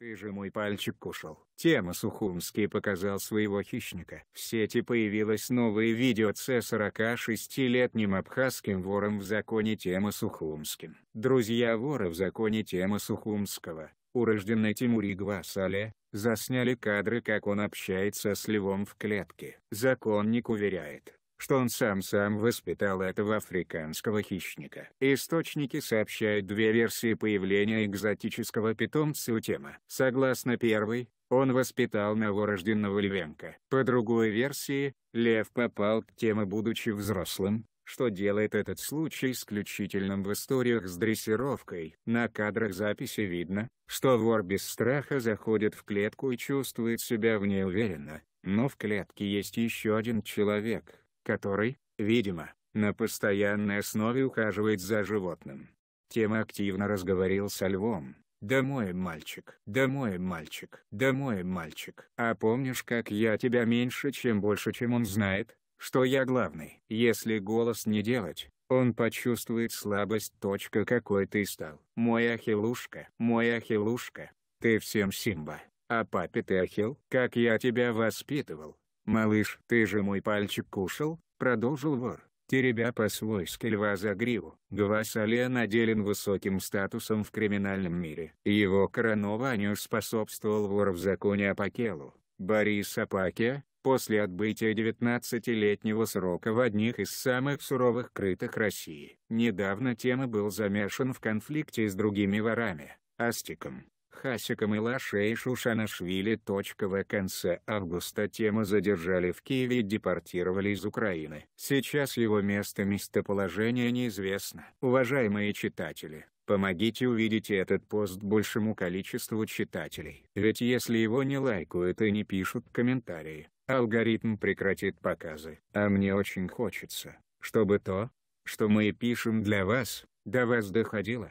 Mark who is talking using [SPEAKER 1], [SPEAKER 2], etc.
[SPEAKER 1] «Ты же мой пальчик кушал». Тема Сухумский показал своего хищника. В сети появилось новое видео с 46-летним абхазским вором в законе Тема Сухумским. Друзья вора в законе Тема Сухумского, урожденный Тимури Гвасале, засняли кадры как он общается с львом в клетке. Законник уверяет, что он сам-сам воспитал этого африканского хищника. Источники сообщают две версии появления экзотического питомца у темы. Согласно первой, он воспитал новорожденного львенка. По другой версии, лев попал к теме будучи взрослым, что делает этот случай исключительным в историях с дрессировкой. На кадрах записи видно, что вор без страха заходит в клетку и чувствует себя в ней уверенно, но в клетке есть еще один человек, который, видимо, на постоянной основе ухаживает за животным. Тем активно разговорил со львом. «Домой, мальчик! Домой, мальчик! Домой, мальчик! А помнишь, как я тебя меньше, чем больше, чем он знает? Что я главный? Если голос не делать, он почувствует слабость. Точка какой ты стал. Мой ахилушка, мой ахилушка. Ты всем Симба. А папе ты ахил. Как я тебя воспитывал, «Малыш, ты же мой пальчик кушал», — продолжил вор, теребя по-свойски льва за гриву. Гвасале наделен высоким статусом в криминальном мире. Его коронованию способствовал вор в законе Апакелу. Борис Апаке, после отбытия 19-летнего срока в одних из самых суровых крытых России. Недавно тема был замешан в конфликте с другими ворами, Астиком, Хасиком и Лашей Шушанашвили. В конце августа тема задержали в Киеве и депортировали из Украины. Сейчас его место местоположение неизвестно. Уважаемые читатели, Помогите увидеть этот пост большему количеству читателей. Ведь если его не лайкают и не пишут комментарии, алгоритм прекратит показы. А мне очень хочется, чтобы то, что мы пишем для вас, до вас доходило.